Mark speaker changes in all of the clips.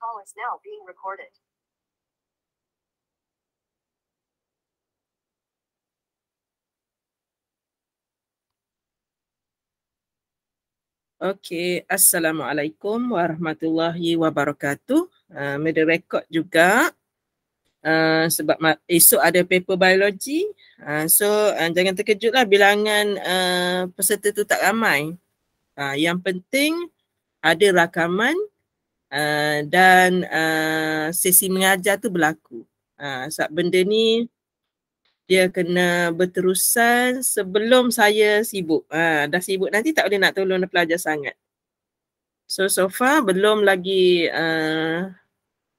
Speaker 1: call is now being recorded. Okay, Assalamualaikum warahmatullahi wabarakatuh. Uh, ah, Media record juga uh, sebab ma- esok ada paper biologi. Uh, ah, so uh, jangan terkejutlah bilangan uh, peserta tu tak ramai. Uh, yang penting ada rakaman uh, dan uh, sesi mengajar tu berlaku. Uh, sebab benda ni dia kena berterusan sebelum saya sibuk. Uh, dah sibuk nanti tak boleh nak tolong pelajar sangat. So so far belum lagi uh,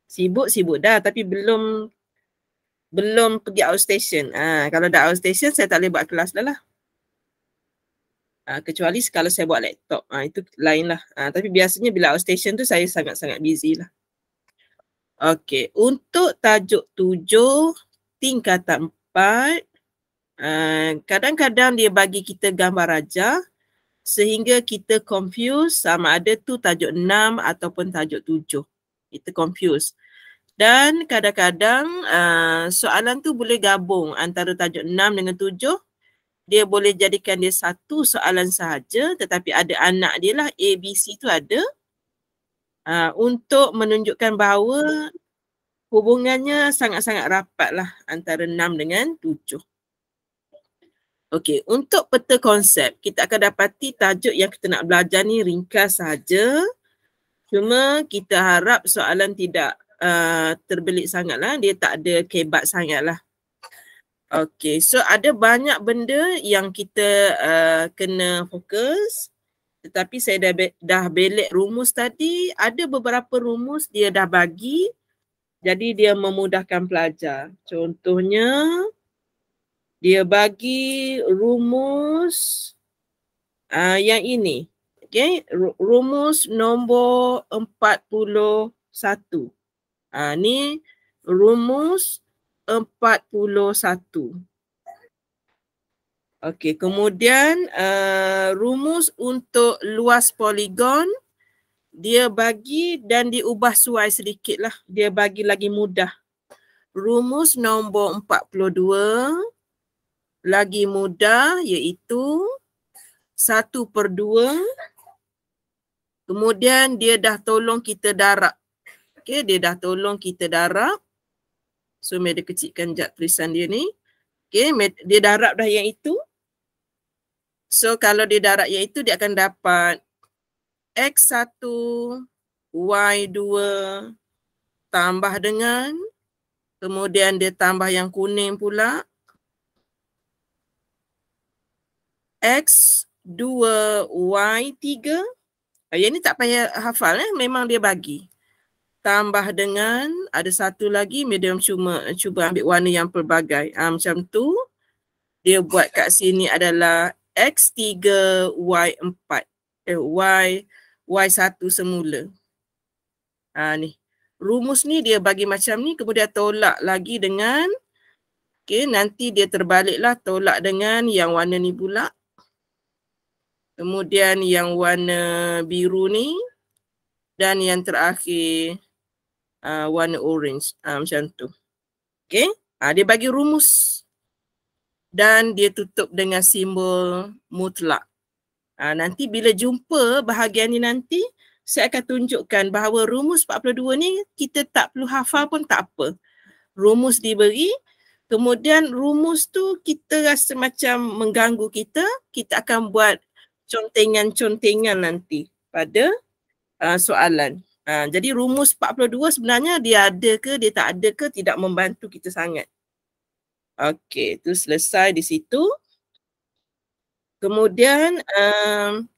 Speaker 1: sibuk sibuk dah tapi belum belum pergi outstation. Ah kalau dah outstation saya tak boleh buat kelas dah lah. Uh, kecuali kalau saya buat laptop. Uh, itu lain lah. Uh, tapi biasanya bila outstation tu saya sangat-sangat busy lah. Okay, Untuk tajuk tujuh tingkatan empat. Uh, kadang-kadang dia bagi kita gambar raja. Sehingga kita confuse sama ada tu tajuk enam ataupun tajuk tujuh. Kita confuse. Dan kadang-kadang uh, soalan tu boleh gabung antara tajuk enam dengan tujuh dia boleh jadikan dia satu soalan sahaja tetapi ada anak dia lah ABC tu ada uh, untuk menunjukkan bahawa hubungannya sangat-sangat rapat lah antara enam dengan tujuh. Okey, untuk peta konsep, kita akan dapati tajuk yang kita nak belajar ni ringkas sahaja. Cuma kita harap soalan tidak uh, terbelit sangatlah, Dia tak ada kebat sangatlah. Okay, so ada banyak benda yang kita uh, kena fokus tetapi saya dah be- dah belek rumus tadi, ada beberapa rumus dia dah bagi jadi dia memudahkan pelajar. Contohnya dia bagi rumus uh, yang ini. Okay, rumus nombor 41. Ah uh, ni rumus 41. Okey, kemudian uh, rumus untuk luas poligon dia bagi dan diubah suai sedikitlah. Dia bagi lagi mudah. Rumus nombor 42 lagi mudah iaitu 1 per 2. Kemudian dia dah tolong kita darab. Okey, dia dah tolong kita darab. So dia kecilkan jap tulisan dia ni. Okay, med- dia darab dah yang itu. So kalau dia darab yang itu, dia akan dapat X1, Y2 tambah dengan kemudian dia tambah yang kuning pula. X2, Y3. Ah, yang ni tak payah hafal eh. Memang dia bagi tambah dengan ada satu lagi medium cuma cuba ambil warna yang pelbagai ha, macam tu dia buat kat sini adalah X3 Y4 eh, Y Y1 semula ha, ni rumus ni dia bagi macam ni kemudian tolak lagi dengan okay, nanti dia terbaliklah tolak dengan yang warna ni pula kemudian yang warna biru ni dan yang terakhir uh, warna orange uh, macam tu. Okay. Uh, dia bagi rumus dan dia tutup dengan simbol mutlak. Uh, nanti bila jumpa bahagian ni nanti saya akan tunjukkan bahawa rumus 42 ni kita tak perlu hafal pun tak apa. Rumus diberi kemudian rumus tu kita rasa macam mengganggu kita kita akan buat contengan-contengan nanti pada uh, soalan. Ha, jadi rumus 42 sebenarnya dia ada ke dia tak ada ke tidak membantu kita sangat. Okey, itu selesai di situ. Kemudian um,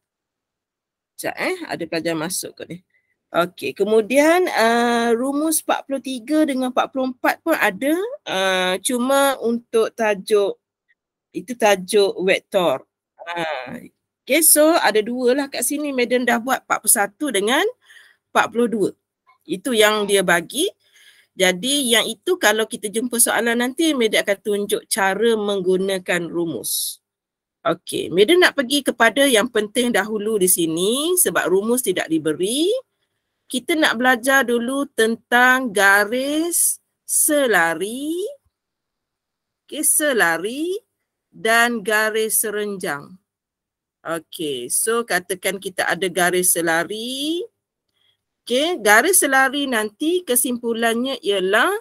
Speaker 1: sekejap eh, ada pelajar masuk ke ni. Okey, kemudian uh, rumus 43 dengan 44 pun ada uh, cuma untuk tajuk itu tajuk vektor. Uh, ha, okay, so ada dua lah kat sini. Madam dah buat 41 dengan 42. Itu yang dia bagi. Jadi yang itu kalau kita jumpa soalan nanti, media akan tunjuk cara menggunakan rumus. Okey, media nak pergi kepada yang penting dahulu di sini sebab rumus tidak diberi. Kita nak belajar dulu tentang garis selari, okay, selari dan garis serenjang. Okey, so katakan kita ada garis selari, Okey, garis selari nanti kesimpulannya ialah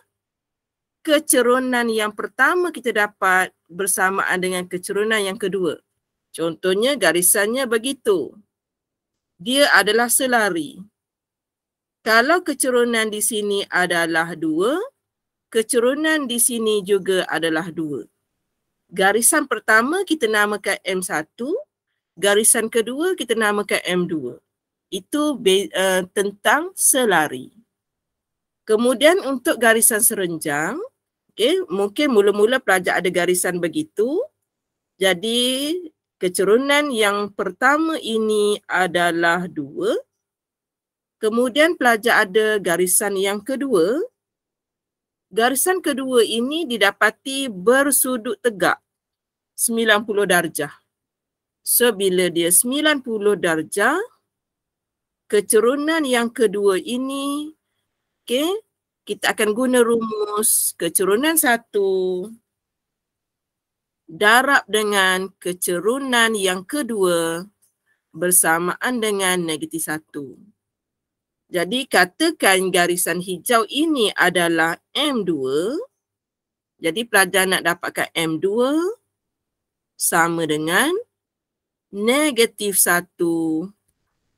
Speaker 1: kecerunan yang pertama kita dapat bersamaan dengan kecerunan yang kedua. Contohnya garisannya begitu. Dia adalah selari. Kalau kecerunan di sini adalah dua, kecerunan di sini juga adalah dua. Garisan pertama kita namakan M1, garisan kedua kita namakan M2 itu be, uh, tentang selari. Kemudian untuk garisan serenjang, okay, mungkin mula-mula pelajar ada garisan begitu. Jadi kecerunan yang pertama ini adalah dua. Kemudian pelajar ada garisan yang kedua. Garisan kedua ini didapati bersudut tegak 90 darjah. So bila dia 90 darjah, Kecerunan yang kedua ini, okay, kita akan guna rumus kecerunan satu darab dengan kecerunan yang kedua bersamaan dengan negatif satu. Jadi katakan garisan hijau ini adalah M2. Jadi pelajar nak dapatkan M2 sama dengan negatif satu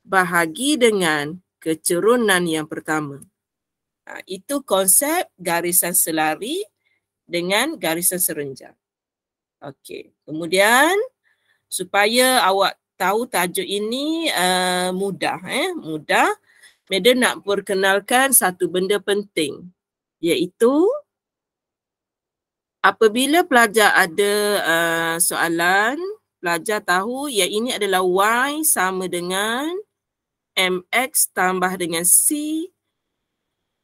Speaker 1: bahagi dengan kecerunan yang pertama. Ha, itu konsep garisan selari dengan garisan serenjang. Okey, kemudian supaya awak tahu tajuk ini uh, mudah, eh, mudah, Madam nak perkenalkan satu benda penting iaitu apabila pelajar ada uh, soalan, pelajar tahu yang ini adalah Y sama dengan 2. MX tambah dengan C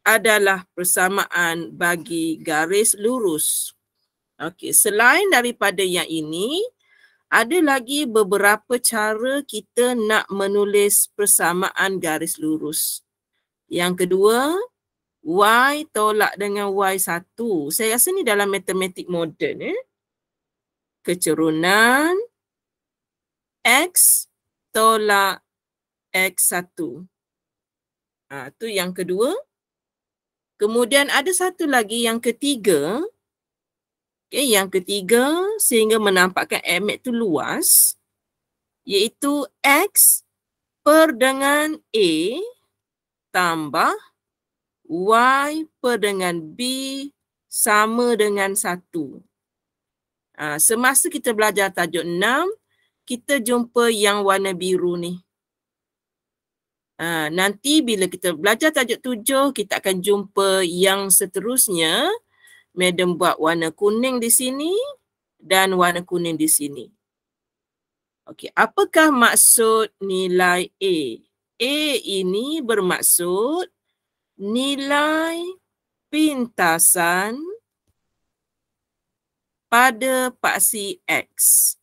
Speaker 1: adalah persamaan bagi garis lurus. Okey, selain daripada yang ini, ada lagi beberapa cara kita nak menulis persamaan garis lurus. Yang kedua, Y tolak dengan Y1. Saya rasa ni dalam matematik moden. Eh? Kecerunan X tolak X1. Itu ah, yang kedua. Kemudian ada satu lagi yang ketiga. Okay, yang ketiga sehingga menampakkan emek tu luas. Iaitu X per dengan A tambah Y per dengan B sama dengan 1. Ha, ah, semasa kita belajar tajuk 6, kita jumpa yang warna biru ni. Uh, nanti bila kita belajar tajuk tujuh, kita akan jumpa yang seterusnya. Madam buat warna kuning di sini dan warna kuning di sini. Okey, apakah maksud nilai A? A ini bermaksud nilai pintasan pada paksi X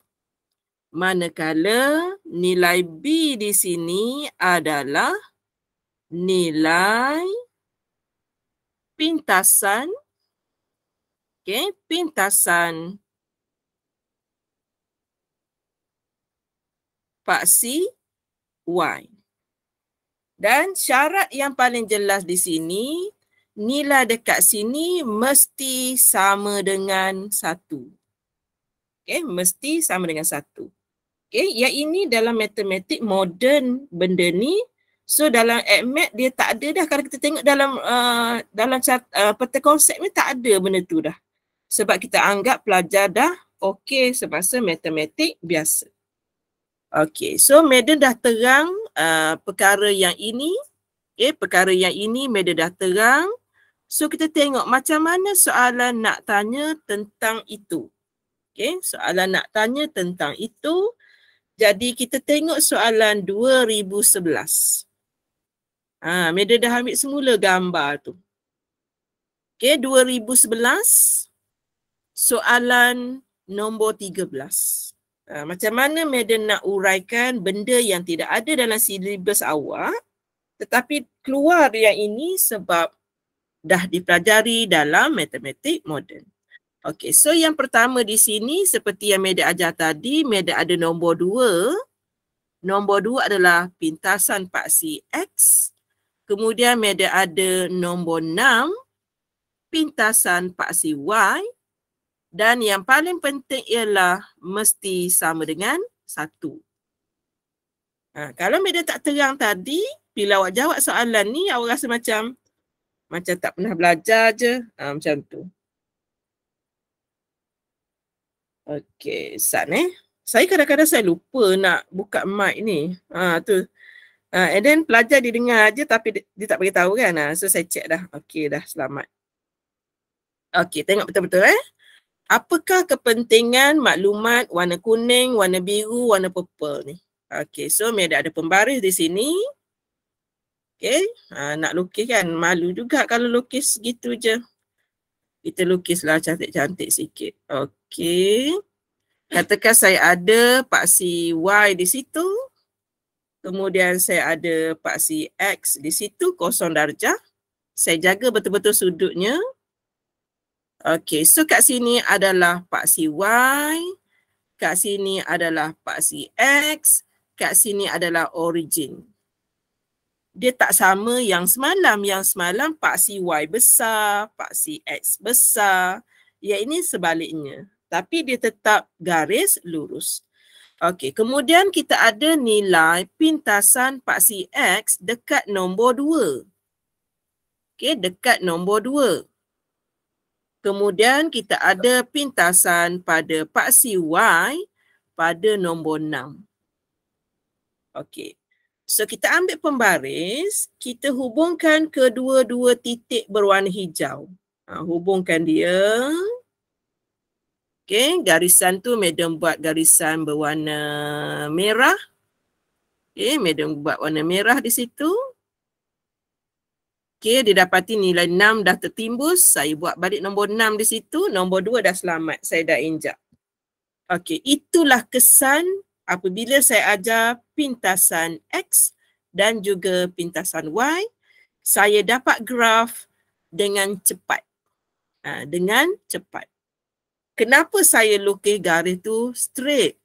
Speaker 1: manakala nilai B di sini adalah nilai pintasan okey pintasan paksi Y dan syarat yang paling jelas di sini nilai dekat sini mesti sama dengan satu. Okey, mesti sama dengan satu. Okay, yang ini dalam matematik moden benda ni So dalam admit dia tak ada dah kalau kita tengok dalam uh, dalam chart, uh, peta konsep ni tak ada benda tu dah. Sebab kita anggap pelajar dah okay semasa matematik biasa. Okay, so Madden dah terang uh, perkara yang ini. okay, perkara yang ini Madden dah terang. So kita tengok macam mana soalan nak tanya tentang itu. Okay, soalan nak tanya tentang itu. Jadi kita tengok soalan 2011. Ha, Meda dah ambil semula gambar tu. Okey, 2011. Soalan nombor 13. Ha, macam mana Meda nak uraikan benda yang tidak ada dalam silibus awal tetapi keluar yang ini sebab dah dipelajari dalam matematik moden. Okey, so yang pertama di sini seperti yang media ajar tadi, media ada nombor dua. Nombor dua adalah pintasan paksi X. Kemudian media ada nombor enam, pintasan paksi Y. Dan yang paling penting ialah mesti sama dengan satu. Ha, kalau media tak terang tadi, bila awak jawab soalan ni, awak rasa macam macam tak pernah belajar je. Ha, macam tu. Okay, Sam eh. Saya kadang-kadang saya lupa nak buka mic ni. Ha, tu. Ha, and then pelajar dia dengar aje tapi dia, dia tak bagi tahu kan. Ha, so saya check dah. Okay dah, selamat. Okay, tengok betul-betul eh. Apakah kepentingan maklumat warna kuning, warna biru, warna purple ni? Okay, so Mia ada pembaris di sini. Okay, ha, nak lukis kan? Malu juga kalau lukis gitu je. Kita lukislah cantik-cantik sikit. Okay. Okay. Katakan saya ada paksi Y di situ. Kemudian saya ada paksi X di situ, kosong darjah. Saya jaga betul-betul sudutnya. Okay, so kat sini adalah paksi Y. Kat sini adalah paksi X. Kat sini adalah origin. Dia tak sama yang semalam. Yang semalam paksi Y besar, paksi X besar. Yang ini sebaliknya tapi dia tetap garis lurus. Okey, kemudian kita ada nilai pintasan paksi X dekat nombor 2. Okey, dekat nombor 2. Kemudian kita ada pintasan pada paksi Y pada nombor 6. Okey. So kita ambil pembaris, kita hubungkan kedua-dua titik berwarna hijau. Ha, hubungkan dia. Okay, garisan tu madam buat garisan berwarna merah. Okey, madam buat warna merah di situ. Okay, dia dapati nilai 6 dah tertimbus. Saya buat balik nombor 6 di situ. Nombor 2 dah selamat. Saya dah injak. Okay, itulah kesan apabila saya ajar pintasan X dan juga pintasan Y. Saya dapat graf dengan cepat. Ha, dengan cepat kenapa saya lukis garis tu straight?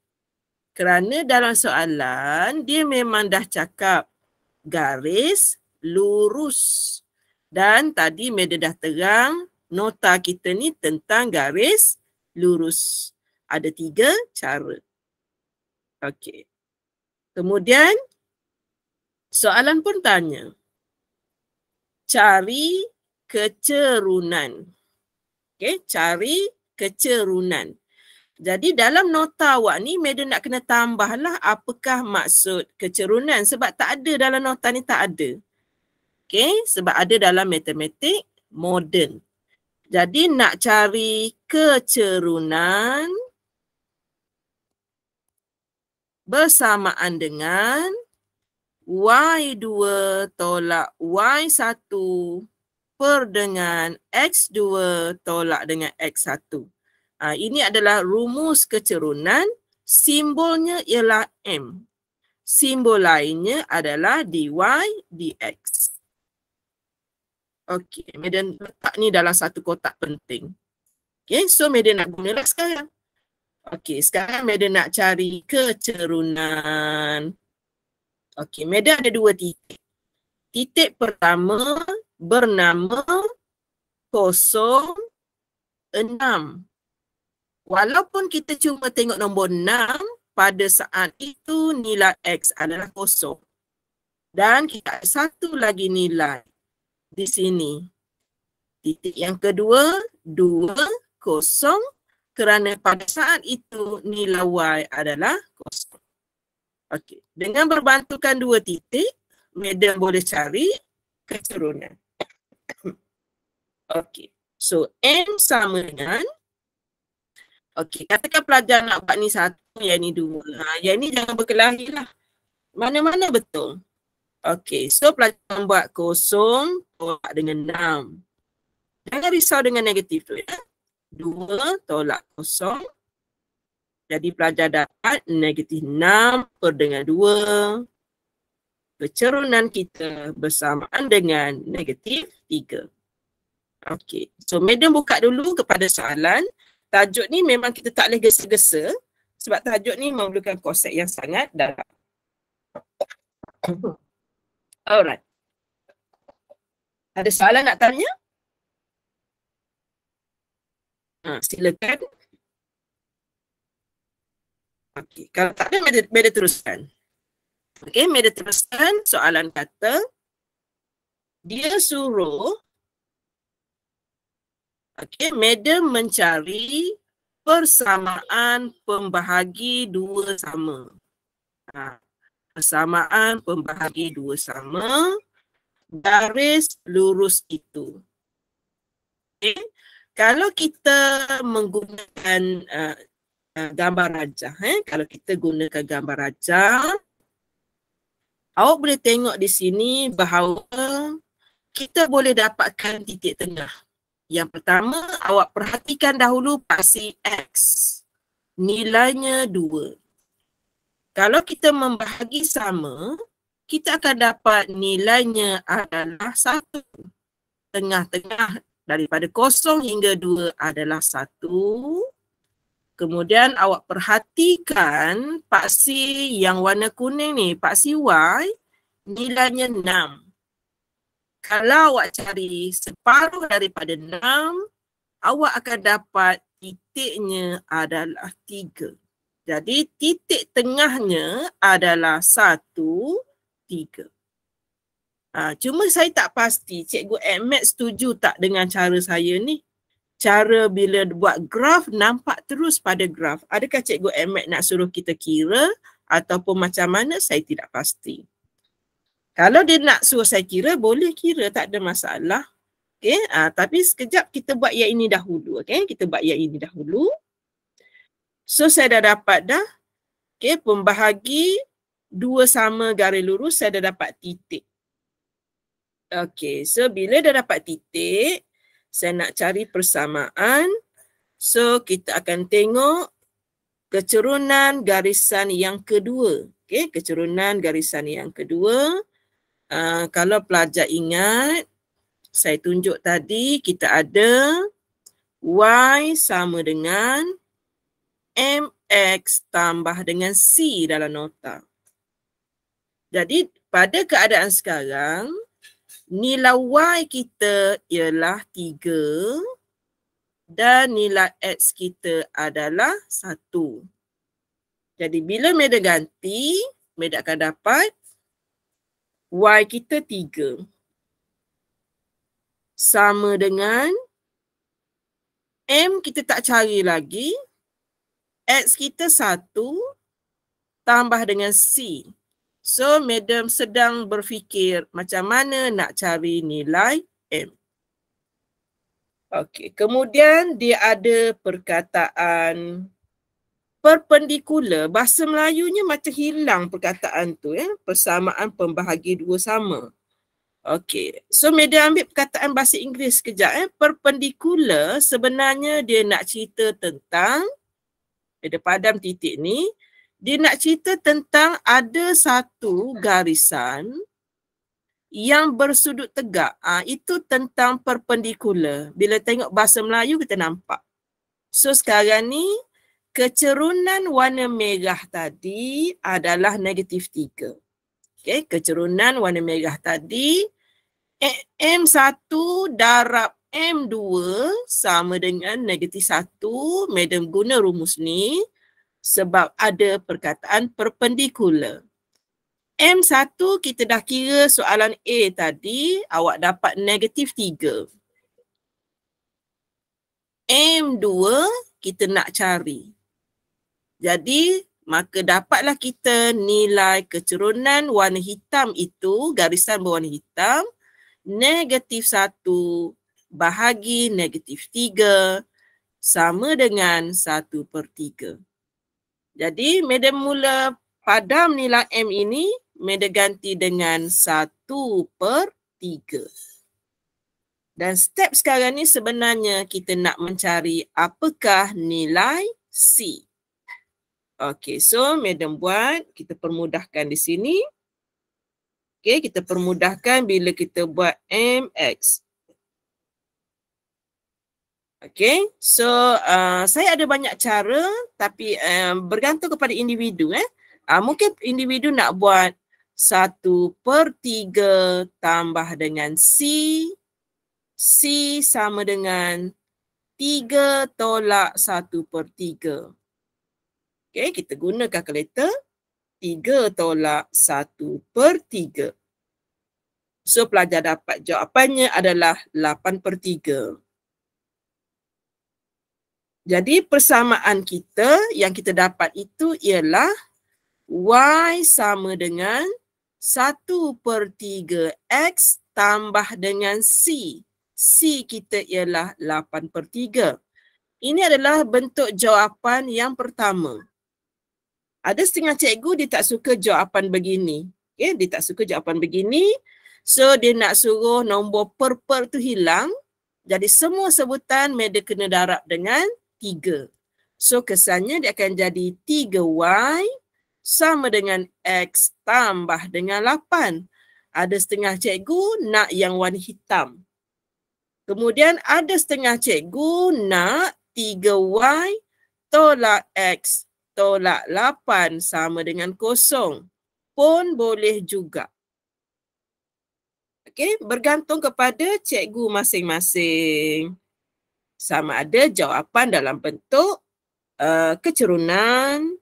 Speaker 1: Kerana dalam soalan dia memang dah cakap garis lurus. Dan tadi Meda dah terang nota kita ni tentang garis lurus. Ada tiga cara. Okey. Kemudian soalan pun tanya. Cari kecerunan. Okey, cari kecerunan. Jadi dalam nota awak ni Madam nak kena tambahlah apakah maksud kecerunan sebab tak ada dalam nota ni tak ada. Okay sebab ada dalam matematik moden. Jadi nak cari kecerunan bersamaan dengan Y2 tolak Y1 per dengan X2 tolak dengan X1. Ha, ah, ini adalah rumus kecerunan. Simbolnya ialah M. Simbol lainnya adalah dy, dx. Okey, median letak ni dalam satu kotak penting. Okey, so median nak gunalah sekarang. Okey, sekarang median nak cari kecerunan. Okey, median ada dua titik. Titik pertama bernama 06. Walaupun kita cuma tengok nombor 6, pada saat itu nilai X adalah 0. Dan kita ada satu lagi nilai di sini. Titik yang kedua, 2, 0 kerana pada saat itu nilai Y adalah kosong. Okey, dengan berbantukan dua titik, medan boleh cari keturunan. Okey. So N sama dengan Okey, katakan pelajar nak buat ni satu, yang ni dua. Ha, yang ni jangan berkelahi lah. Mana-mana betul. Okey, so pelajar buat kosong, tolak dengan enam. Jangan risau dengan negatif tu ya. Dua, tolak kosong. Jadi pelajar dapat negatif enam per dengan dua. Kecerunan kita bersamaan dengan negatif tiga. Okey. So Madam buka dulu kepada soalan. Tajuk ni memang kita tak boleh gesa-gesa sebab tajuk ni memerlukan konsep yang sangat dalam. Alright. Ada soalan nak tanya? Ha, silakan. Okey, kalau tak ada, beda, beda teruskan. Okey, beda teruskan. Soalan kata, dia suruh Okey, madam mencari persamaan pembahagi dua sama. Ha, persamaan pembahagi dua sama garis lurus itu. Okey, kalau kita menggunakan uh, gambar rajah, eh, kalau kita gunakan gambar rajah, awak boleh tengok di sini bahawa kita boleh dapatkan titik tengah. Yang pertama, awak perhatikan dahulu pasti X. Nilainya 2. Kalau kita membahagi sama, kita akan dapat nilainya adalah 1. Tengah-tengah daripada kosong hingga 2 adalah 1. Kemudian awak perhatikan paksi yang warna kuning ni, paksi Y, nilainya kalau awak cari separuh daripada enam, awak akan dapat titiknya adalah tiga. Jadi titik tengahnya adalah satu, tiga. Ha, cuma saya tak pasti cikgu Ahmed setuju tak dengan cara saya ni? Cara bila buat graf nampak terus pada graf. Adakah cikgu Ahmed nak suruh kita kira ataupun macam mana saya tidak pasti. Kalau dia nak suruh saya kira, boleh kira tak ada masalah. Okay, uh, ah, tapi sekejap kita buat yang ini dahulu. Okay, kita buat yang ini dahulu. So saya dah dapat dah. Okay, pembahagi dua sama garis lurus saya dah dapat titik. Okay, so bila dah dapat titik, saya nak cari persamaan. So kita akan tengok kecerunan garisan yang kedua. Okay, kecerunan garisan yang kedua. Ah, kalau pelajar ingat, saya tunjuk tadi kita ada Y sama dengan MX tambah dengan C dalam nota. Jadi pada keadaan sekarang, nilai Y kita ialah 3 dan nilai X kita adalah 1. Jadi bila meda ganti, meda akan dapat Y kita 3. Sama dengan M kita tak cari lagi. X kita 1 tambah dengan C. So madam sedang berfikir macam mana nak cari nilai M. Okey, kemudian dia ada perkataan perpendikula bahasa Melayunya macam hilang perkataan tu ya eh? persamaan pembahagi dua sama okey so media ambil perkataan bahasa Inggeris kejap eh ya. perpendikula sebenarnya dia nak cerita tentang ada padam titik ni dia nak cerita tentang ada satu garisan yang bersudut tegak ha, itu tentang perpendikula bila tengok bahasa Melayu kita nampak so sekarang ni kecerunan warna merah tadi adalah negatif 3. Okey, kecerunan warna merah tadi M1 darab M2 sama dengan negatif 1. Madam guna rumus ni sebab ada perkataan perpendikula. M1 kita dah kira soalan A tadi, awak dapat negatif 3. M2 kita nak cari. Jadi maka dapatlah kita nilai kecerunan warna hitam itu garisan berwarna hitam negatif satu bahagi negatif tiga sama dengan satu per tiga. Jadi medan mula padam nilai M ini medan ganti dengan satu per tiga. Dan step sekarang ni sebenarnya kita nak mencari apakah nilai C. Okey, so Madam buat, kita permudahkan di sini. Okey, kita permudahkan bila kita buat MX. Okey, so uh, saya ada banyak cara tapi um, bergantung kepada individu. Eh. Uh, mungkin individu nak buat 1 per 3 tambah dengan C. C sama dengan 3 tolak 1 per 3. Okey, kita guna kalkulator 3 tolak 1 per 3. So pelajar dapat jawapannya adalah 8 per 3. Jadi persamaan kita yang kita dapat itu ialah Y sama dengan 1 per 3 X tambah dengan C. C kita ialah 8 per 3. Ini adalah bentuk jawapan yang pertama ada setengah cikgu dia tak suka jawapan begini. Okay, dia tak suka jawapan begini. So dia nak suruh nombor per-per tu hilang. Jadi semua sebutan dia kena darab dengan tiga. So kesannya dia akan jadi 3Y sama dengan X tambah dengan 8. Ada setengah cikgu nak yang warna hitam. Kemudian ada setengah cikgu nak 3Y tolak X tolak 8 sama dengan kosong pun boleh juga. Okey, bergantung kepada cikgu masing-masing. Sama ada jawapan dalam bentuk uh, eh, kecerunan,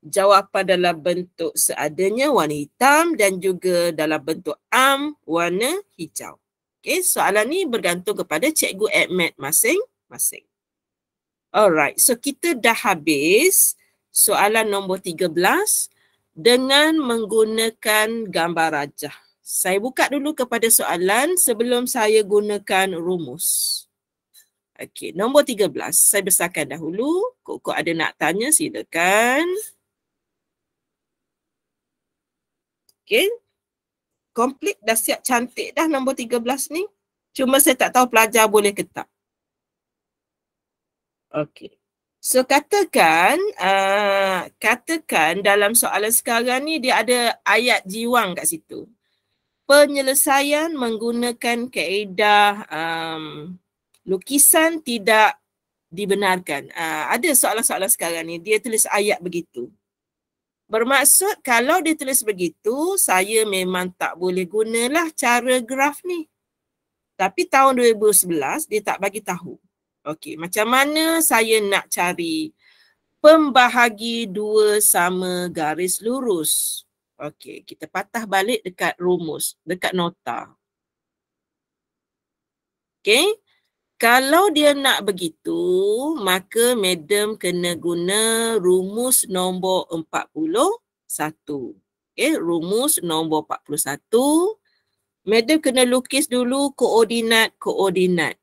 Speaker 1: jawapan dalam bentuk seadanya warna hitam dan juga dalam bentuk am warna hijau. Okey, soalan ni bergantung kepada cikgu admit masing-masing. Alright, so kita dah habis soalan nombor 13 dengan menggunakan gambar rajah. Saya buka dulu kepada soalan sebelum saya gunakan rumus. Okey, nombor 13. Saya besarkan dahulu. Kok-kok ada nak tanya silakan. Okey. Komplit dah siap cantik dah nombor 13 ni. Cuma saya tak tahu pelajar boleh ke tak. Okey. So katakan, uh, katakan dalam soalan sekarang ni dia ada ayat jiwang kat situ. Penyelesaian menggunakan kaedah um, lukisan tidak dibenarkan. Uh, ada soalan-soalan sekarang ni dia tulis ayat begitu. Bermaksud kalau dia tulis begitu, saya memang tak boleh gunalah cara graf ni. Tapi tahun 2011 dia tak bagi tahu. Okey, macam mana saya nak cari pembahagi dua sama garis lurus? Okey, kita patah balik dekat rumus, dekat nota. Okey, kalau dia nak begitu, maka madam kena guna rumus nombor 41. Okey, rumus nombor 41. Madam kena lukis dulu koordinat-koordinat.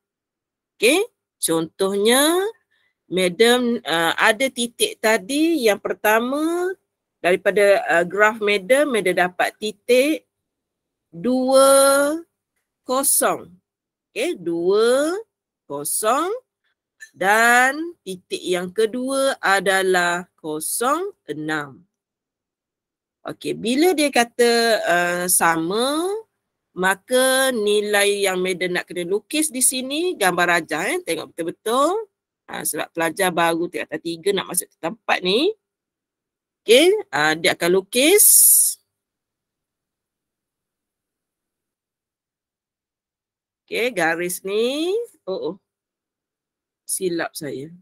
Speaker 1: Okey, Contohnya, Madam uh, ada titik tadi yang pertama daripada uh, graf Madam, Madam dapat titik dua kosong. okey dua kosong dan titik yang kedua adalah kosong enam. Okey, bila dia kata uh, sama, maka nilai yang Madam nak kena lukis di sini gambar rajah, eh tengok betul-betul ha, sebab pelajar baru tingkat tiga nak masuk ke tempat ni okay, ha, dia akan lukis Okay, garis ni oh oh silap saya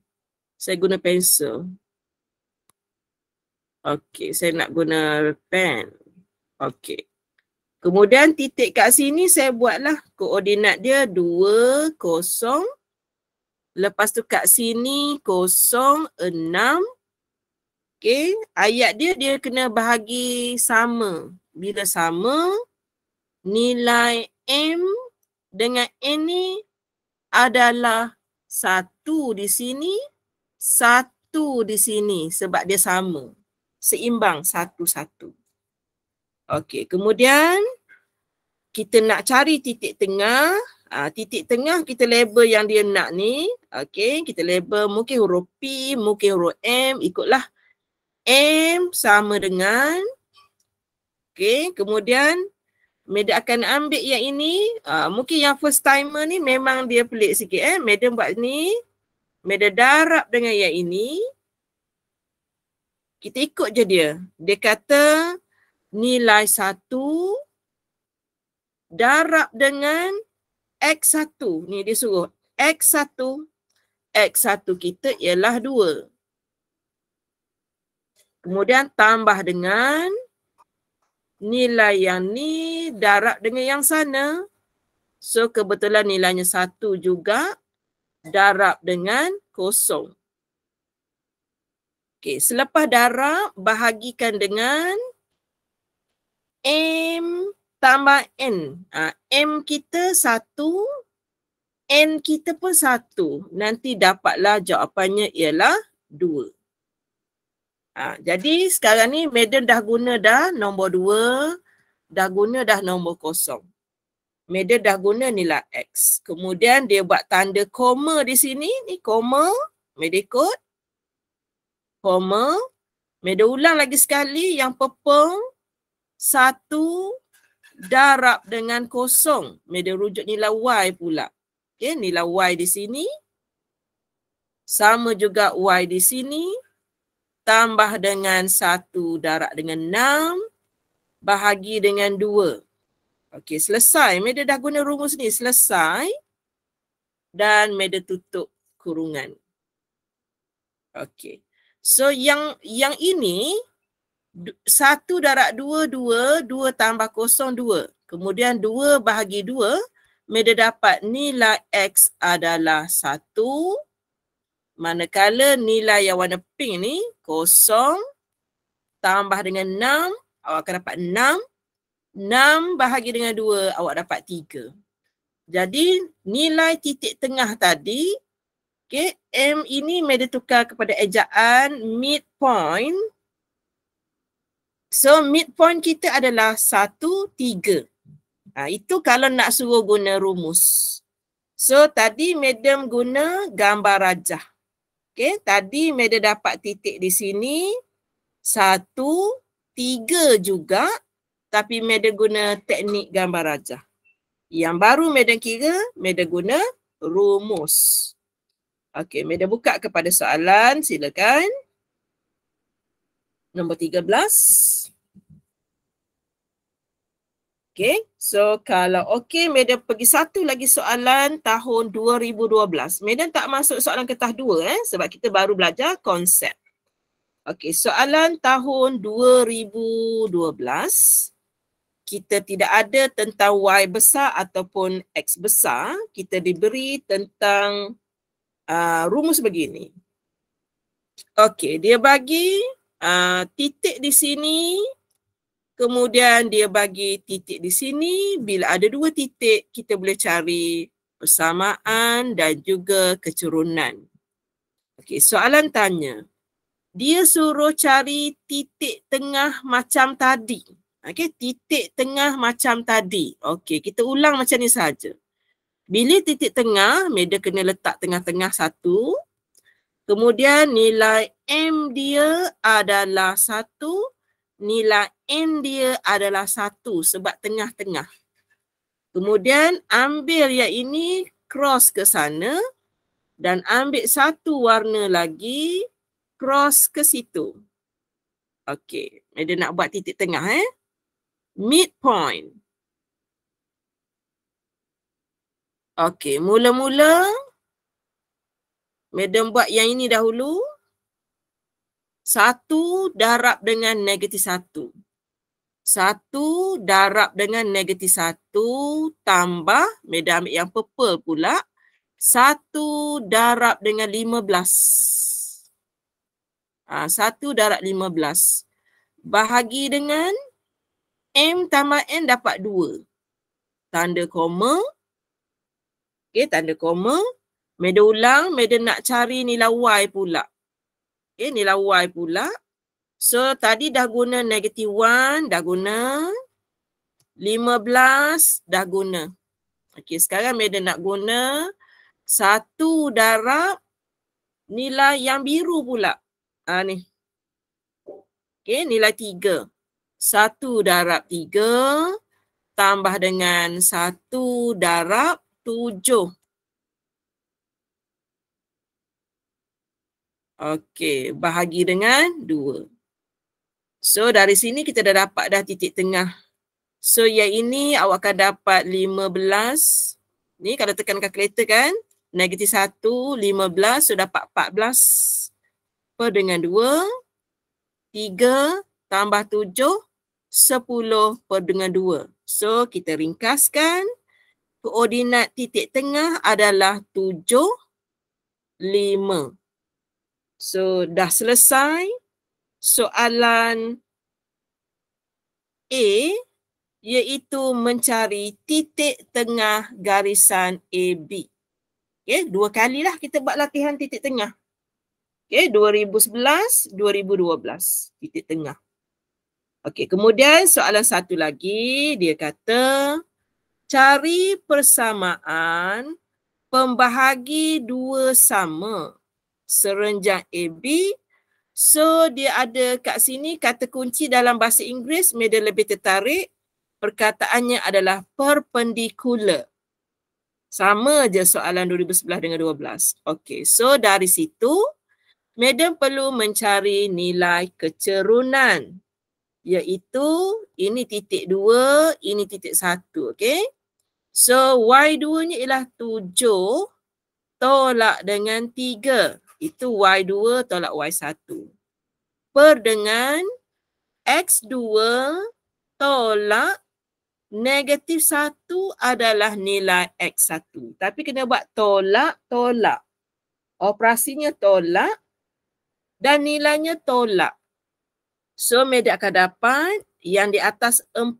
Speaker 1: saya guna pensel Okay, saya nak guna pen Okay. Kemudian titik kat sini saya buatlah koordinat dia 2, 0. Lepas tu kat sini 0, 6. Okay. Ayat dia dia kena bahagi sama. Bila sama nilai M dengan N ni adalah 1 di sini, 1 di sini sebab dia sama. Seimbang 1, 1. Okey, kemudian kita nak cari titik tengah Uh, titik tengah kita label yang dia nak ni okay? kita label mungkin huruf p mungkin huruf m ikutlah m sama dengan Okay, kemudian Meda akan ambil yang ini uh, mungkin yang first timer ni memang dia pelik sikit eh Meda buat ni Meda darab dengan yang ini kita ikut je dia dia kata nilai satu darab dengan X1. Ni dia suruh X1. X1 kita ialah 2. Kemudian tambah dengan nilai yang ni darab dengan yang sana. So kebetulan nilainya 1 juga darab dengan kosong. Okay, selepas darab bahagikan dengan M tambah N. Ha, M kita satu, N kita pun satu. Nanti dapatlah jawapannya ialah dua. Ha, jadi sekarang ni Madam dah guna dah nombor dua, dah guna dah nombor kosong. Madam dah guna nilai X. Kemudian dia buat tanda koma di sini. Ni koma, Madam ikut. Koma, Madam ulang lagi sekali yang purple. Satu, darab dengan kosong. Medium rujuk nilai y pula. Okey, nilai y di sini sama juga y di sini tambah dengan 1 darab dengan 6 bahagi dengan 2. Okey, selesai. Media dah guna rumus ni, selesai. Dan media tutup kurungan. Okey. So yang yang ini satu darab dua dua, dua tambah kosong dua. Kemudian dua bahagi dua, media dapat nilai X adalah satu. Manakala nilai yang warna pink ni kosong tambah dengan enam, awak akan dapat enam. Enam bahagi dengan dua, awak dapat tiga. Jadi nilai titik tengah tadi, okay, M ini media tukar kepada ejaan midpoint So midpoint kita adalah 1, 3. Ha, itu kalau nak suruh guna rumus. So tadi madam guna gambar rajah. Okay, tadi madam dapat titik di sini. Satu, tiga juga. Tapi madam guna teknik gambar rajah. Yang baru madam kira, madam guna rumus. Okay, madam buka kepada soalan. Silakan nombor 13. Okay, so kalau okay, Medan pergi satu lagi soalan tahun 2012. Medan tak masuk soalan ketah dua eh, sebab kita baru belajar konsep. Okay, soalan tahun 2012. Kita tidak ada tentang Y besar ataupun X besar. Kita diberi tentang uh, rumus begini. Okey, dia bagi Ah, titik di sini kemudian dia bagi titik di sini bila ada dua titik kita boleh cari persamaan dan juga kecurunan. Okey, soalan tanya. Dia suruh cari titik tengah macam tadi. Okey, titik tengah macam tadi. Okey, kita ulang macam ni saja. Bila titik tengah, media kena letak tengah-tengah satu. Kemudian nilai M dia adalah 1. Nilai N dia adalah 1 sebab tengah-tengah. Kemudian ambil yang ini cross ke sana. Dan ambil satu warna lagi cross ke situ. Okey. Dia nak buat titik tengah eh. Midpoint. Okey. Mula-mula. mula mula Madam buat yang ini dahulu. Satu darab dengan negatif satu. Satu darab dengan negatif satu tambah, Madam ambil yang purple pula. Satu darab dengan lima belas. Ha, satu darab lima belas. Bahagi dengan M tambah N dapat dua. Tanda koma. Okey, tanda koma. Medan ulang, medan nak cari nilai y pula. Okay, eh, nilai y pula. So, tadi dah guna negative 1, dah guna. 15, dah guna. Okay, sekarang medan nak guna. 1 darab nilai yang biru pula. Ha, ni. Okay, nilai 3. 1 darab 3 tambah dengan 1 darab 7. Okey, bahagi dengan 2. So dari sini kita dah dapat dah titik tengah. So yang ini awak akan dapat 15. Ni kalau tekan kalkulator kan, negatif 1, 15, so dapat 14. Per dengan 2, 3 tambah 7, 10 per dengan 2. So kita ringkaskan, koordinat titik tengah adalah 7, 5. So dah selesai soalan A iaitu mencari titik tengah garisan AB. Okey, dua kali lah kita buat latihan titik tengah. Okey, 2011, 2012, titik tengah. Okey, kemudian soalan satu lagi dia kata cari persamaan pembahagi dua sama serenjang AB. So dia ada kat sini kata kunci dalam bahasa Inggeris, media lebih tertarik. Perkataannya adalah perpendikula, Sama je soalan 2011 dengan 12. Okay, so dari situ, Madam perlu mencari nilai kecerunan. Iaitu ini titik dua, ini titik satu. Okay. So Y2 ni ialah tujuh tolak dengan tiga. Itu Y2 tolak Y1. Per dengan X2 tolak negatif 1 adalah nilai X1. Tapi kena buat tolak-tolak. Operasinya tolak dan nilainya tolak. So media akan dapat yang di atas 4,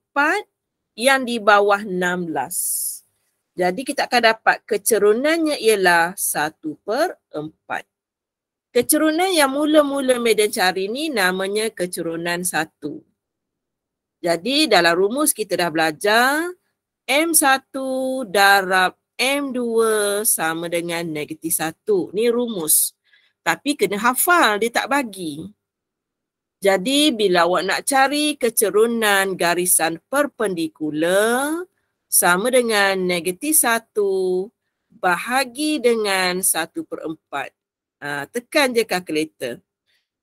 Speaker 1: yang di bawah 16. Jadi kita akan dapat kecerunannya ialah 1 per Kecerunan yang mula-mula Medan cari ni namanya kecerunan satu. Jadi dalam rumus kita dah belajar M1 darab M2 sama dengan negatif satu. Ni rumus. Tapi kena hafal, dia tak bagi. Jadi bila awak nak cari kecerunan garisan perpendikula sama dengan negatif satu bahagi dengan satu per empat. Ha, tekan je kalkulator.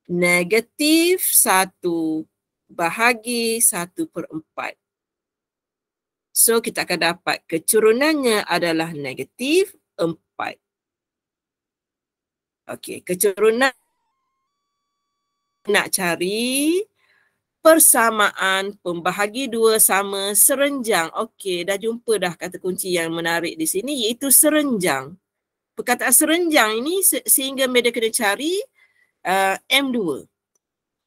Speaker 1: Negatif 1 bahagi 1 per 4. So kita akan dapat kecurunannya adalah negatif 4. Okey, kecurunan nak cari persamaan pembahagi dua sama serenjang. Okey, dah jumpa dah kata kunci yang menarik di sini iaitu serenjang perkataan serenjang ini sehingga media kena cari uh, M2.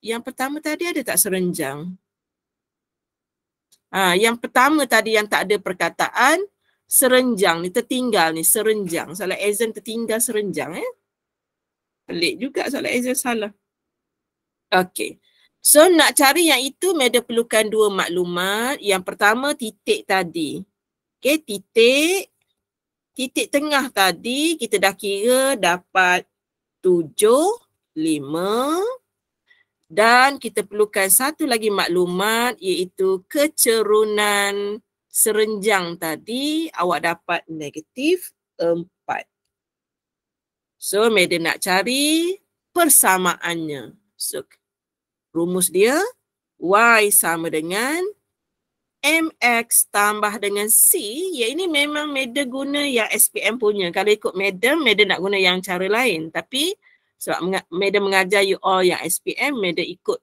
Speaker 1: Yang pertama tadi ada tak serenjang? Ha, yang pertama tadi yang tak ada perkataan serenjang ni tertinggal ni serenjang. Salah Ezen tertinggal serenjang eh. Pelik juga salah Ezen salah. Okay. So nak cari yang itu media perlukan dua maklumat. Yang pertama titik tadi. Okay titik titik tengah tadi kita dah kira dapat 7, 5 dan kita perlukan satu lagi maklumat iaitu kecerunan serenjang tadi awak dapat negatif 4. So, Madam nak cari persamaannya. So, rumus dia Y sama dengan MX tambah dengan C ya ini memang meda guna yang SPM punya. Kalau ikut meda, meda nak guna yang cara lain. Tapi sebab meda mengajar you all yang SPM, meda ikut.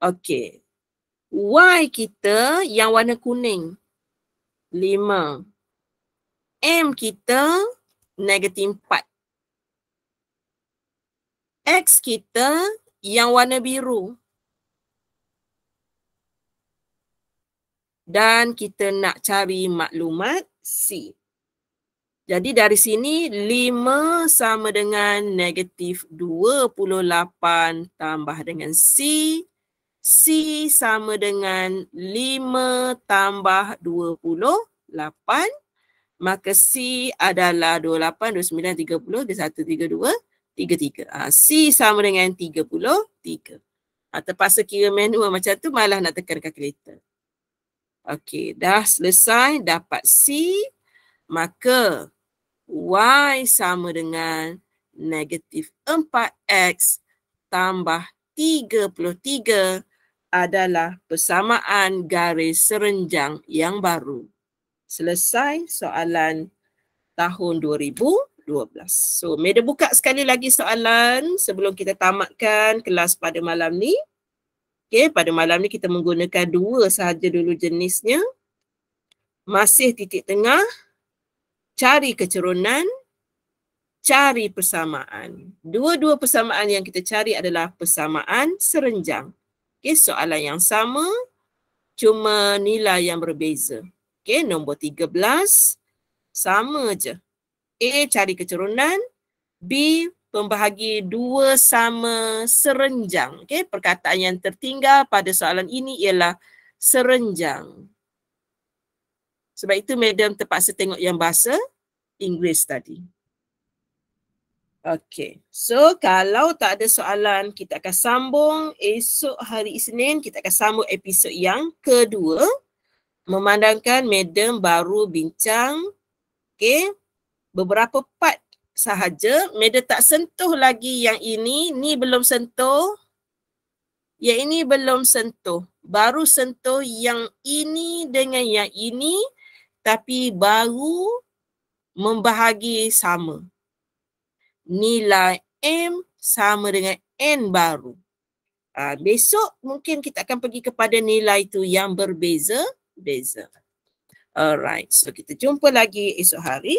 Speaker 1: Okay. Y kita yang warna kuning. 5. M kita negatif 4. X kita yang warna biru. dan kita nak cari maklumat C. Jadi dari sini 5 sama dengan negatif 28 tambah dengan C. C sama dengan 5 tambah 28. Maka C adalah 28, 29, 30, 31, 32, 33. Ha, C sama dengan 33. Ha, ah, terpaksa kira manual macam tu malah nak tekan kalkulator. Okey, dah selesai dapat C, maka Y sama dengan negatif 4X tambah 33 adalah persamaan garis serenjang yang baru. Selesai soalan tahun 2012. So, Meda buka sekali lagi soalan sebelum kita tamatkan kelas pada malam ni. Okey, pada malam ni kita menggunakan dua sahaja dulu jenisnya. Masih titik tengah, cari kecerunan, cari persamaan. Dua-dua persamaan yang kita cari adalah persamaan serenjang. Okey, soalan yang sama, cuma nilai yang berbeza. Okey, nombor 13, sama je. A, cari kecerunan. B, pembahagi dua sama serenjang. okay? perkataan yang tertinggal pada soalan ini ialah serenjang. Sebab itu madam terpaksa tengok yang bahasa Inggeris tadi. Okay. So kalau tak ada soalan, kita akan sambung esok hari Isnin, kita akan sambung episod yang kedua. Memandangkan madam baru bincang okay? beberapa part sahaja. Meda tak sentuh lagi yang ini. Ni belum sentuh. Yang ini belum sentuh. Baru sentuh yang ini dengan yang ini. Tapi baru membahagi sama. Nilai M sama dengan N baru. Ha, besok mungkin kita akan pergi kepada nilai itu yang berbeza-beza. Alright, so kita jumpa lagi esok hari.